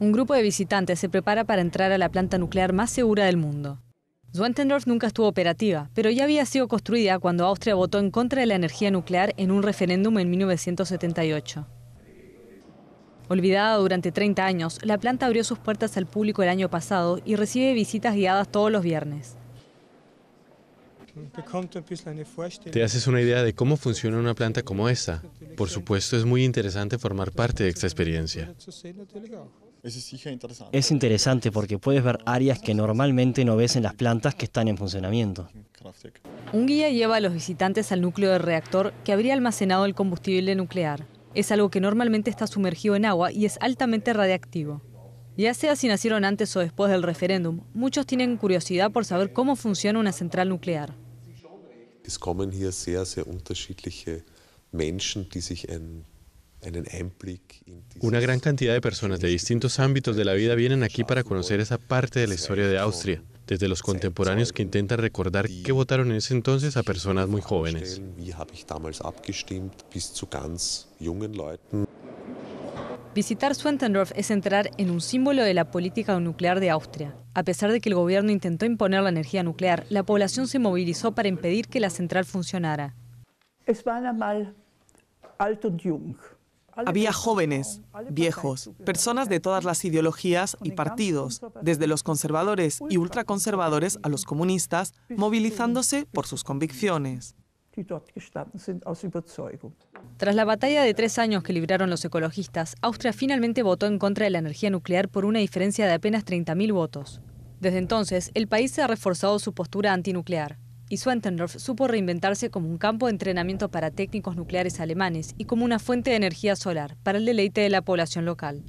Un grupo de visitantes se prepara para entrar a la planta nuclear más segura del mundo. Zwentendorf nunca estuvo operativa, pero ya había sido construida cuando Austria votó en contra de la energía nuclear en un referéndum en 1978. Olvidada durante 30 años, la planta abrió sus puertas al público el año pasado y recibe visitas guiadas todos los viernes. Te haces una idea de cómo funciona una planta como esa. Por supuesto, es muy interesante formar parte de esta experiencia. Es interesante porque puedes ver áreas que normalmente no ves en las plantas que están en funcionamiento. Un guía lleva a los visitantes al núcleo del reactor que habría almacenado el combustible nuclear. Es algo que normalmente está sumergido en agua y es altamente radiactivo. Ya sea si nacieron antes o después del referéndum, muchos tienen curiosidad por saber cómo funciona una central nuclear. Una gran cantidad de personas de distintos ámbitos de la vida vienen aquí para conocer esa parte de la historia de Austria, desde los contemporáneos que intentan recordar qué votaron en ese entonces a personas muy jóvenes. Visitar Swentendorf es entrar en un símbolo de la política nuclear de Austria. A pesar de que el gobierno intentó imponer la energía nuclear, la población se movilizó para impedir que la central funcionara. Es mal había jóvenes, viejos, personas de todas las ideologías y partidos, desde los conservadores y ultraconservadores a los comunistas, movilizándose por sus convicciones. Tras la batalla de tres años que libraron los ecologistas, Austria finalmente votó en contra de la energía nuclear por una diferencia de apenas 30.000 votos. Desde entonces, el país se ha reforzado su postura antinuclear y Swentendorf supo reinventarse como un campo de entrenamiento para técnicos nucleares alemanes y como una fuente de energía solar para el deleite de la población local.